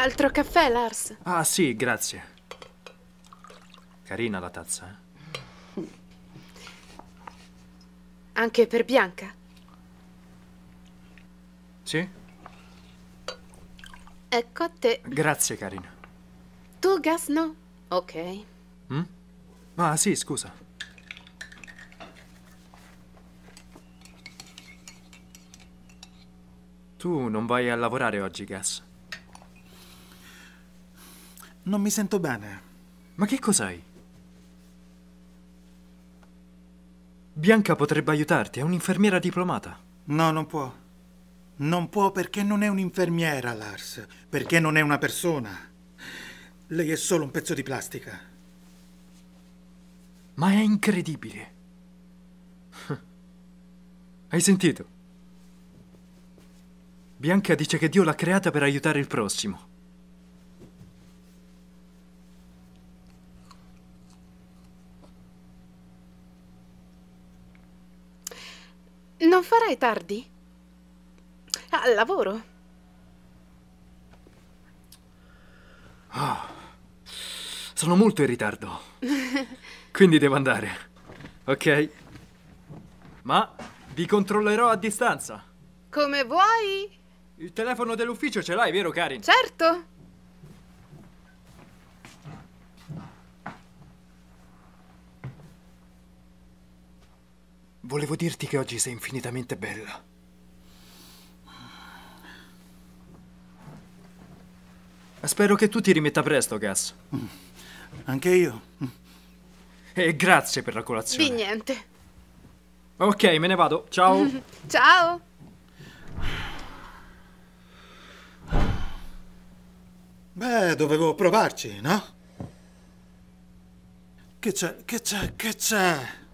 Altro caffè, Lars? Ah, sì, grazie. Carina la tazza, eh? Anche per Bianca? Sì? Ecco a te. Grazie, carina. Tu, Gas, no? Ok. Mm? Ah, sì, scusa. Tu non vai a lavorare oggi, Gas. Non mi sento bene. Ma che cos'hai? Bianca potrebbe aiutarti, è un'infermiera diplomata. No, non può. Non può perché non è un'infermiera, Lars. Perché non è una persona. Lei è solo un pezzo di plastica. Ma è incredibile. Hai sentito? Bianca dice che Dio l'ha creata per aiutare il prossimo. Non farai tardi? Ah, al lavoro? Oh, sono molto in ritardo. Quindi devo andare. Ok? Ma vi controllerò a distanza. Come vuoi. Il telefono dell'ufficio ce l'hai, vero Karin? Certo. Volevo dirti che oggi sei infinitamente bella. Spero che tu ti rimetta presto, Gas. Mm. Anche io. E grazie per la colazione. Di niente. Ok, me ne vado. Ciao. Ciao. Beh, dovevo provarci, no? Che c'è? Che c'è? Che c'è?